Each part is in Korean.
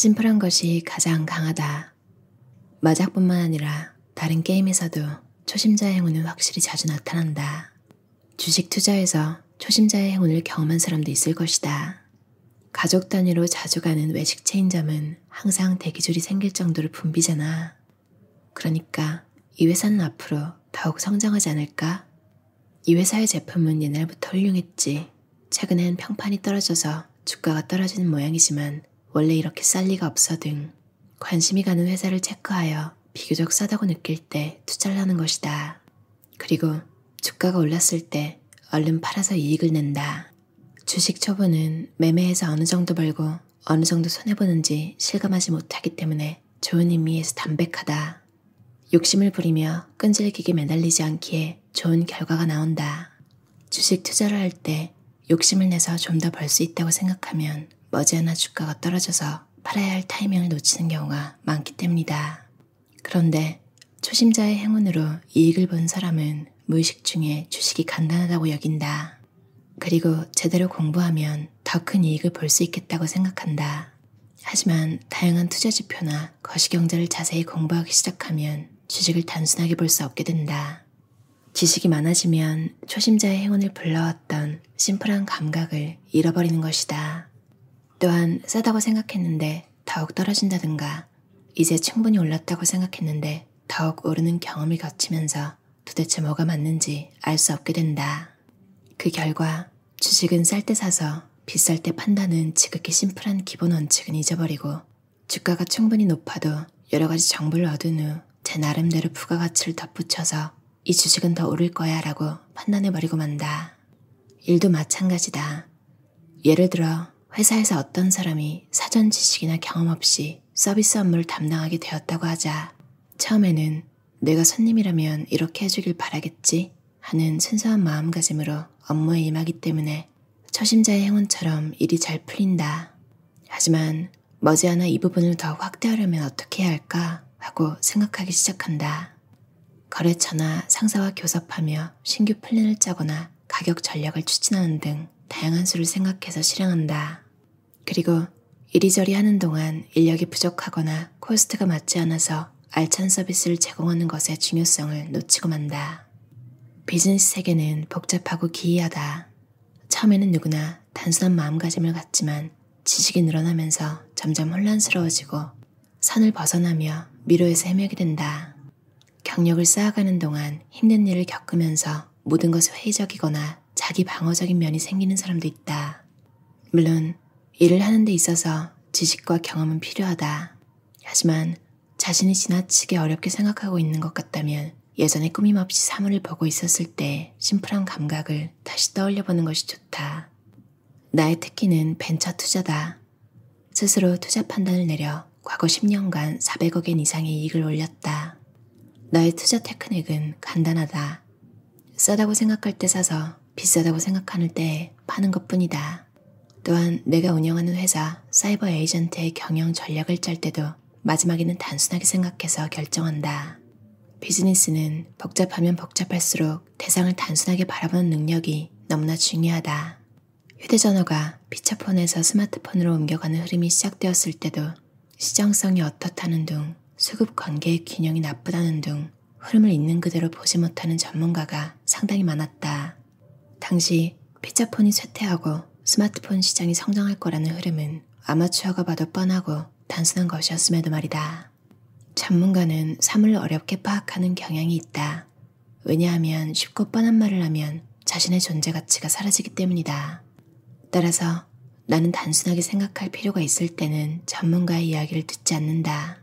심플한 것이 가장 강하다. 마작뿐만 아니라 다른 게임에서도 초심자의 행운은 확실히 자주 나타난다. 주식 투자에서 초심자의 행운을 경험한 사람도 있을 것이다. 가족 단위로 자주 가는 외식 체인점은 항상 대기줄이 생길 정도로 붐비잖아. 그러니까 이 회사는 앞으로 더욱 성장하지 않을까? 이 회사의 제품은 옛날부터 훌륭했지. 최근엔 평판이 떨어져서 주가가 떨어지는 모양이지만 원래 이렇게 쌀 리가 없어 등 관심이 가는 회사를 체크하여 비교적 싸다고 느낄 때 투자를 하는 것이다. 그리고 주가가 올랐을 때 얼른 팔아서 이익을 낸다. 주식 초보는 매매해서 어느 정도 벌고 어느 정도 손해보는지 실감하지 못하기 때문에 좋은 의미에서 담백하다. 욕심을 부리며 끈질기게 매달리지 않기에 좋은 결과가 나온다. 주식 투자를 할 때 욕심을 내서 좀 더 벌 수 있다고 생각하면 머지않아 주가가 떨어져서 팔아야 할 타이밍을 놓치는 경우가 많기 때문이다. 그런데 초심자의 행운으로 이익을 본 사람은 무의식 중에 주식이 간단하다고 여긴다. 그리고 제대로 공부하면 더 큰 이익을 볼 수 있겠다고 생각한다. 하지만 다양한 투자 지표나 거시경제를 자세히 공부하기 시작하면 주식을 단순하게 볼 수 없게 된다. 지식이 많아지면 초심자의 행운을 불러왔던 심플한 감각을 잃어버리는 것이다. 또한 싸다고 생각했는데 더욱 떨어진다든가 이제 충분히 올랐다고 생각했는데 더욱 오르는 경험이 거치면서 도대체 뭐가 맞는지 알 수 없게 된다. 그 결과 주식은 쌀 때 사서 비쌀 때 판다는 지극히 심플한 기본 원칙은 잊어버리고 주가가 충분히 높아도 여러 가지 정보를 얻은 후 제 나름대로 부가가치를 덧붙여서 이 주식은 더 오를 거야 라고 판단해버리고 만다. 일도 마찬가지다. 예를 들어 회사에서 어떤 사람이 사전 지식이나 경험 없이 서비스 업무를 담당하게 되었다고 하자 처음에는 내가 손님이라면 이렇게 해주길 바라겠지 하는 순수한 마음가짐으로 업무에 임하기 때문에 초심자의 행운처럼 일이 잘 풀린다. 하지만 머지않아 이 부분을 더 확대하려면 어떻게 해야 할까 하고 생각하기 시작한다. 거래처나 상사와 교섭하며 신규 플랜을 짜거나 가격 전략을 추진하는 등 다양한 수를 생각해서 실행한다. 그리고 이리저리 하는 동안 인력이 부족하거나 코스트가 맞지 않아서 알찬 서비스를 제공하는 것의 중요성을 놓치고 만다. 비즈니스 세계는 복잡하고 기이하다. 처음에는 누구나 단순한 마음가짐을 갖지만 지식이 늘어나면서 점점 혼란스러워지고 선을 벗어나며 미로에서 헤매게 된다. 경력을 쌓아가는 동안 힘든 일을 겪으면서 모든 것이 회의적이거나 자기 방어적인 면이 생기는 사람도 있다. 물론 일을 하는 데 있어서 지식과 경험은 필요하다. 하지만 자신이 지나치게 어렵게 생각하고 있는 것 같다면 예전에 꾸밈없이 사물을 보고 있었을 때 심플한 감각을 다시 떠올려보는 것이 좋다. 나의 특기는 벤처 투자다. 스스로 투자 판단을 내려 과거 10년간 400억엔 이상의 이익을 올렸다. 나의 투자 테크닉은 간단하다. 싸다고 생각할 때 사서 비싸다고 생각하는 때 파는 것 뿐이다. 또한 내가 운영하는 회사 사이버 에이전트의 경영 전략을 짤 때도 마지막에는 단순하게 생각해서 결정한다. 비즈니스는 복잡하면 복잡할수록 대상을 단순하게 바라보는 능력이 너무나 중요하다. 휴대전화가 피처폰에서 스마트폰으로 옮겨가는 흐름이 시작되었을 때도 시장성이 어떻다는 둥, 수급 관계의 균형이 나쁘다는 둥, 흐름을 있는 그대로 보지 못하는 전문가가 상당히 많았다. 당시 피자폰이 쇠퇴하고 스마트폰 시장이 성장할 거라는 흐름은 아마추어가 봐도 뻔하고 단순한 것이었음에도 말이다. 전문가는 삶을 어렵게 파악하는 경향이 있다. 왜냐하면 쉽고 뻔한 말을 하면 자신의 존재 가치가 사라지기 때문이다. 따라서 나는 단순하게 생각할 필요가 있을 때는 전문가의 이야기를 듣지 않는다.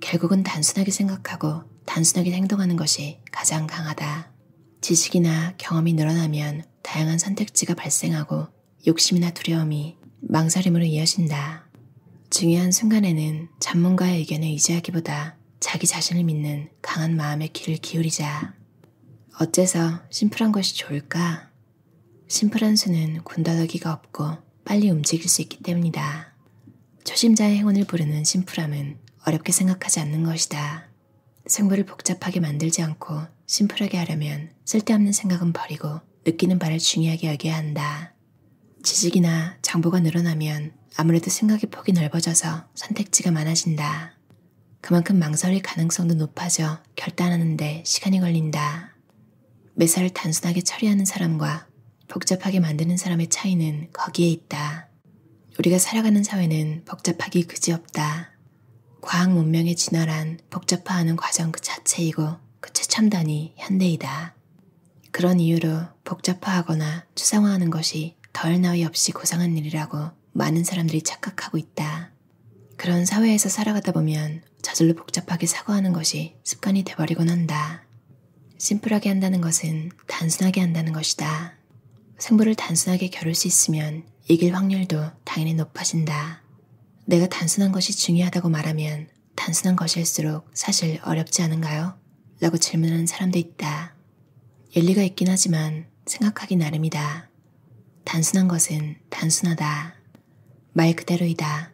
결국은 단순하게 생각하고 단순하게 행동하는 것이 가장 강하다. 지식이나 경험이 늘어나면 다양한 선택지가 발생하고 욕심이나 두려움이 망설임으로 이어진다. 중요한 순간에는 전문가의 의견을 의지하기보다 자기 자신을 믿는 강한 마음의 귀를 기울이자. 어째서 심플한 것이 좋을까? 심플한 수는 군더더기가 없고 빨리 움직일 수 있기 때문이다. 초심자의 행운을 부르는 심플함은 어렵게 생각하지 않는 것이다. 생물을 복잡하게 만들지 않고 심플하게 하려면 쓸데없는 생각은 버리고 느끼는 바를 중요하게 여겨야 한다. 지식이나 정보가 늘어나면 아무래도 생각의 폭이 넓어져서 선택지가 많아진다. 그만큼 망설일 가능성도 높아져 결단하는데 시간이 걸린다. 매사를 단순하게 처리하는 사람과 복잡하게 만드는 사람의 차이는 거기에 있다. 우리가 살아가는 사회는 복잡하기 그지없다. 과학 문명의 진화란 복잡화하는 과정 그 자체이고 그 최첨단이 현대이다. 그런 이유로 복잡화하거나 추상화하는 것이 덜 나위 없이 고상한 일이라고 많은 사람들이 착각하고 있다. 그런 사회에서 살아가다 보면 저절로 복잡하게 사고하는 것이 습관이 돼버리곤 한다. 심플하게 한다는 것은 단순하게 한다는 것이다. 생물을 단순하게 겨룰 수 있으면 이길 확률도 당연히 높아진다. 내가 단순한 것이 중요하다고 말하면 단순한 것일수록 사실 어렵지 않은가요? 라고 질문하는 사람도 있다. 일리가 있긴 하지만 생각하기 나름이다. 단순한 것은 단순하다. 말 그대로이다.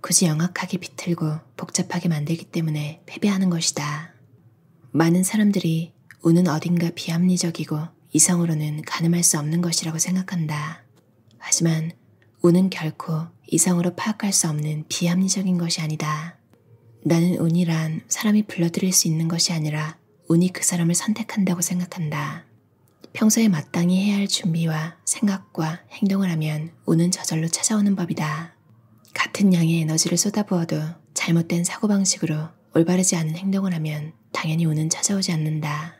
굳이 영악하게 비틀고 복잡하게 만들기 때문에 패배하는 것이다. 많은 사람들이 우는 어딘가 비합리적이고 이성으로는 가늠할 수 없는 것이라고 생각한다. 하지만 운은 결코 이성으로 파악할 수 없는 비합리적인 것이 아니다. 나는 운이란 사람이 불러들일 수 있는 것이 아니라 운이 그 사람을 선택한다고 생각한다. 평소에 마땅히 해야 할 준비와 생각과 행동을 하면 운은 저절로 찾아오는 법이다. 같은 양의 에너지를 쏟아부어도 잘못된 사고방식으로 올바르지 않은 행동을 하면 당연히 운은 찾아오지 않는다.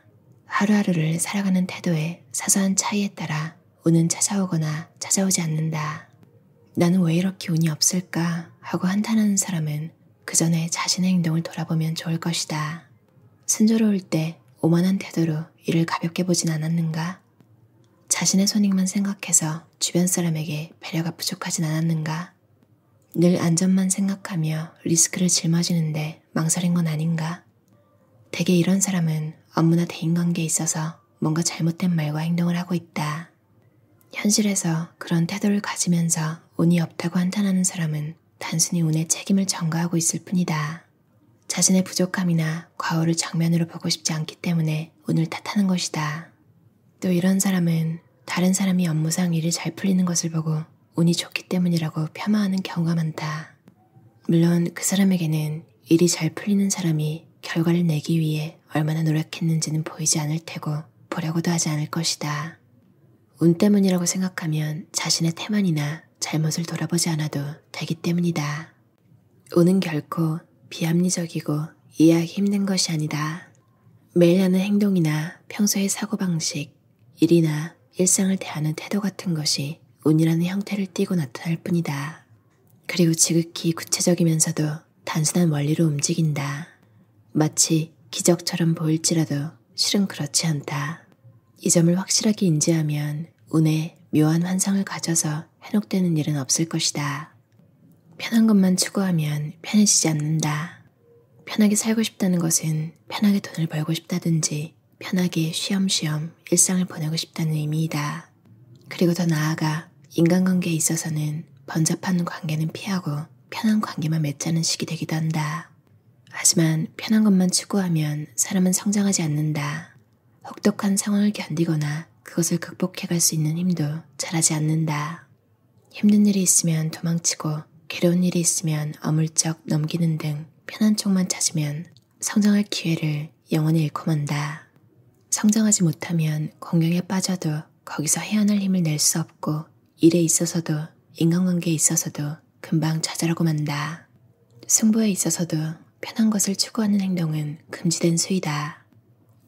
하루하루를 살아가는 태도의 사소한 차이에 따라 운은 찾아오거나 찾아오지 않는다. 나는 왜 이렇게 운이 없을까 하고 한탄하는 사람은 그 전에 자신의 행동을 돌아보면 좋을 것이다. 순조로울 때 오만한 태도로 일을 가볍게 보진 않았는가? 자신의 손익만 생각해서 주변 사람에게 배려가 부족하진 않았는가? 늘 안전만 생각하며 리스크를 짊어지는데 망설인 건 아닌가? 대개 이런 사람은 업무나 대인관계에 있어서 뭔가 잘못된 말과 행동을 하고 있다. 현실에서 그런 태도를 가지면서 운이 없다고 한탄하는 사람은 단순히 운의 책임을 전가하고 있을 뿐이다. 자신의 부족함이나 과오를 정면으로 보고 싶지 않기 때문에 운을 탓하는 것이다. 또 이런 사람은 다른 사람이 업무상 일을잘 풀리는 것을 보고 운이 좋기 때문이라고 폄하하는 경우가 많다. 물론 그 사람에게는 일이 잘 풀리는 사람이 결과를 내기 위해 얼마나 노력했는지는 보이지 않을 테고 보려고도 하지 않을 것이다. 운 때문이라고 생각하면 자신의 태만이나 잘못을 돌아보지 않아도 되기 때문이다. 운은 결코 비합리적이고 이해하기 힘든 것이 아니다. 매일 하는 행동이나 평소의 사고방식, 일이나 일상을 대하는 태도 같은 것이 운이라는 형태를 띠고 나타날 뿐이다. 그리고 지극히 구체적이면서도 단순한 원리로 움직인다. 마치 기적처럼 보일지라도 실은 그렇지 않다. 이 점을 확실하게 인지하면 운의 묘한 환상을 가져서 해혹되는 일은 없을 것이다. 편한 것만 추구하면 편해지지 않는다. 편하게 살고 싶다는 것은 편하게 돈을 벌고 싶다든지 편하게 쉬엄쉬엄 일상을 보내고 싶다는 의미이다. 그리고 더 나아가 인간관계에 있어서는 번잡한 관계는 피하고 편한 관계만 맺자는 식이 되기도 한다. 하지만 편한 것만 추구하면 사람은 성장하지 않는다. 혹독한 상황을 견디거나 그것을 극복해갈 수 있는 힘도 자라지 않는다. 힘든 일이 있으면 도망치고 괴로운 일이 있으면 어물쩍 넘기는 등 편한 쪽만 찾으면 성장할 기회를 영원히 잃고 만다. 성장하지 못하면 공경에 빠져도 거기서 헤어날 힘을 낼 수 없고 일에 있어서도 인간관계에 있어서도 금방 좌절하고 만다. 승부에 있어서도 편한 것을 추구하는 행동은 금지된 수이다.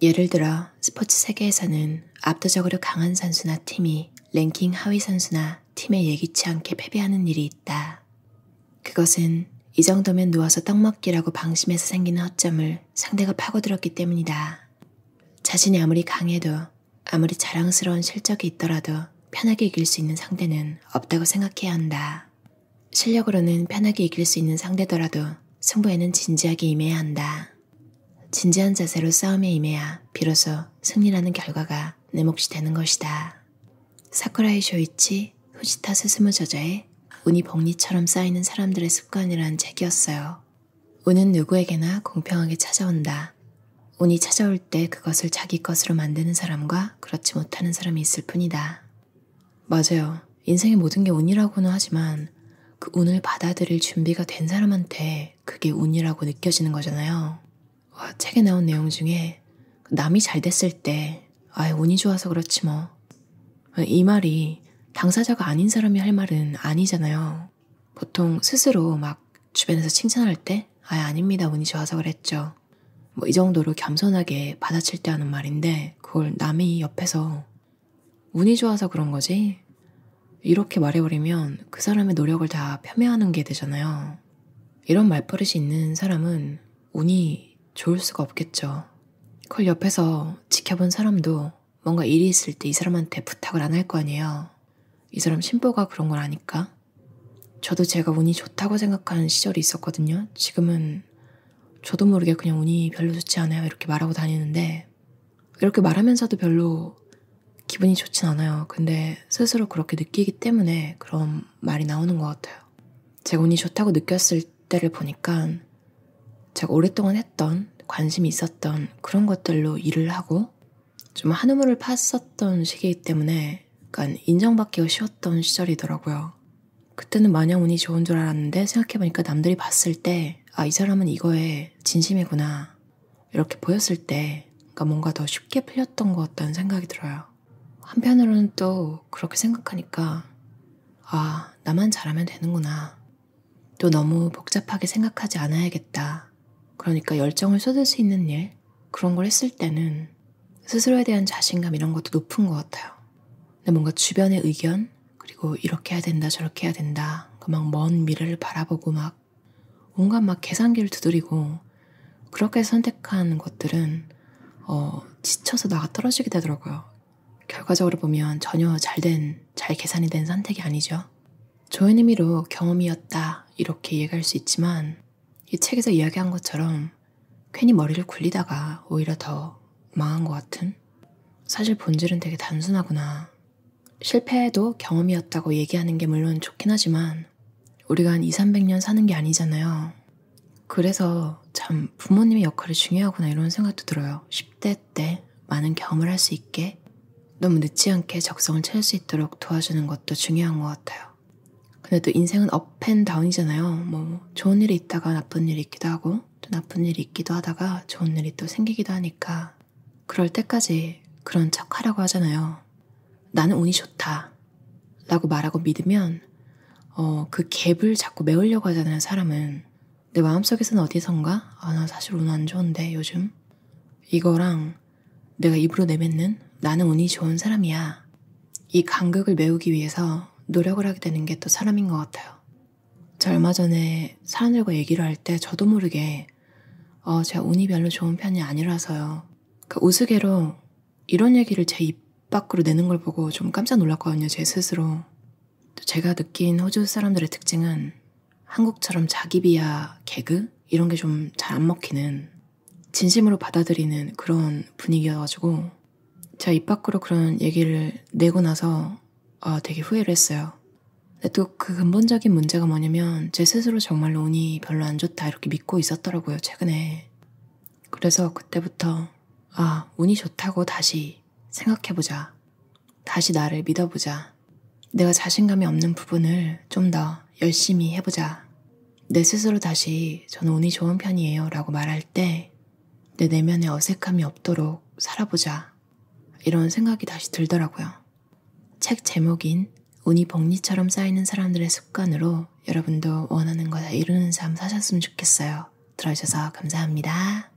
예를 들어 스포츠 세계에서는 압도적으로 강한 선수나 팀이 랭킹 하위 선수나 팀에 예기치 않게 패배하는 일이 있다. 그것은 이 정도면 누워서 떡 먹기라고 방심해서 생기는 허점을 상대가 파고들었기 때문이다. 자신이 아무리 강해도 아무리 자랑스러운 실적이 있더라도 편하게 이길 수 있는 상대는 없다고 생각해야 한다. 실력으로는 편하게 이길 수 있는 상대더라도 승부에는 진지하게 임해야 한다. 진지한 자세로 싸움에 임해야 비로소 승리라는 결과가 내 몫이 되는 것이다. 사쿠라이 쇼이치 후지타 스스무 저자의 운이 복리처럼 쌓이는 사람들의 습관이란 책이었어요. 운은 누구에게나 공평하게 찾아온다. 운이 찾아올 때 그것을 자기 것으로 만드는 사람과 그렇지 못하는 사람이 있을 뿐이다. 맞아요. 인생의 모든 게 운이라고는 하지만 그 운을 받아들일 준비가 된 사람한테 그게 운이라고 느껴지는 거잖아요. 아, 책에 나온 내용 중에 남이 잘 됐을 때 아예 운이 좋아서 그렇지 뭐. 이 말이 당사자가 아닌 사람이 할 말은 아니잖아요. 보통 스스로 막 주변에서 칭찬할 때 아예 아닙니다. 운이 좋아서 그랬죠. 뭐 이 정도로 겸손하게 받아칠 때 하는 말인데 그걸 남이 옆에서 운이 좋아서 그런 거지? 이렇게 말해버리면 그 사람의 노력을 다 폄훼하는 게 되잖아요. 이런 말버릇이 있는 사람은 운이 좋을 수가 없겠죠. 그걸 옆에서 지켜본 사람도 뭔가 일이 있을 때 이 사람한테 부탁을 안 할 거 아니에요. 이 사람 신보가 그런 걸 아니까. 저도 제가 운이 좋다고 생각하는 시절이 있었거든요. 지금은 저도 모르게 그냥 운이 별로 좋지 않아요. 이렇게 말하고 다니는데, 이렇게 말하면서도 별로 기분이 좋진 않아요. 근데 스스로 그렇게 느끼기 때문에 그런 말이 나오는 것 같아요. 제가 운이 좋다고 느꼈을 때를 보니까 제가 오랫동안 했던 관심이 있었던 그런 것들로 일을 하고 좀 한우물을 팠었던 시기이기 때문에 약간 인정받기가 쉬웠던 시절이더라고요. 그때는 마냥 운이 좋은 줄 알았는데 생각해보니까 남들이 봤을 때 아, 이 사람은 이거에 진심이구나. 이렇게 보였을 때 그러니까 뭔가 더 쉽게 풀렸던 것 같다는 생각이 들어요. 한편으로는 또 그렇게 생각하니까 아, 나만 잘하면 되는구나. 또 너무 복잡하게 생각하지 않아야겠다. 그러니까 열정을 쏟을 수 있는 일, 그런 걸 했을 때는 스스로에 대한 자신감 이런 것도 높은 것 같아요. 근데 뭔가 주변의 의견, 그리고 이렇게 해야 된다, 저렇게 해야 된다, 그 막먼 그러니까 미래를 바라보고 막 온갖 막 계산기를 두드리고 그렇게 선택한 것들은 어, 지쳐서 나가 떨어지게 되더라고요. 결과적으로 보면 전혀 잘 된, 잘 계산이 된 선택이 아니죠. 좋은 의미로 경험이었다, 이렇게 이해할 수 있지만 이 책에서 이야기한 것처럼 괜히 머리를 굴리다가 오히려 더 망한 것 같은? 사실 본질은 되게 단순하구나. 실패해도 경험이었다고 얘기하는 게 물론 좋긴 하지만 우리가 한 2, 300년 사는 게 아니잖아요. 그래서 참 부모님의 역할이 중요하구나 이런 생각도 들어요. 10대 때 많은 경험을 할 수 있게 너무 늦지 않게 적성을 찾을 수 있도록 도와주는 것도 중요한 것 같아요. 근데 또 인생은 업앤다운이잖아요. 뭐 좋은 일이 있다가 나쁜 일이 있기도 하고 또 나쁜 일이 있기도 하다가 좋은 일이 또 생기기도 하니까 그럴 때까지 그런 척 하라고 하잖아요. 나는 운이 좋다 라고 말하고 믿으면 어, 그 갭을 자꾸 메우려고 하잖아요, 사람은. 내 마음속에서는 어디선가 아, 나 사실 운 안 좋은데 요즘 이거랑 내가 입으로 내뱉는 나는 운이 좋은 사람이야. 이 간극을 메우기 위해서 노력을 하게 되는 게 또 사람인 것 같아요. 저 얼마 전에 사람들과 얘기를 할 때 저도 모르게 어, 제가 운이 별로 좋은 편이 아니라서요. 그 우스개로 이런 얘기를 제 입 밖으로 내는 걸 보고 좀 깜짝 놀랐거든요, 제 스스로. 또 제가 느낀 호주 사람들의 특징은 한국처럼 자기 비하 개그? 이런 게 좀 잘 안 먹히는 진심으로 받아들이는 그런 분위기여가지고 제가 입 밖으로 그런 얘기를 내고 나서 어, 되게 후회를 했어요. 또 그 근본적인 문제가 뭐냐면 제 스스로 정말로 운이 별로 안 좋다 이렇게 믿고 있었더라고요, 최근에. 그래서 그때부터 아, 운이 좋다고 다시 생각해보자. 다시 나를 믿어보자. 내가 자신감이 없는 부분을 좀 더 열심히 해보자. 내 스스로 다시 저는 운이 좋은 편이에요 라고 말할 때 내 내면에 어색함이 없도록 살아보자. 이런 생각이 다시 들더라고요. 책 제목인 운이 복리처럼 쌓이는 사람들의 습관으로 여러분도 원하는 것다 이루는 삶 사셨으면 좋겠어요. 들어주셔서 감사합니다.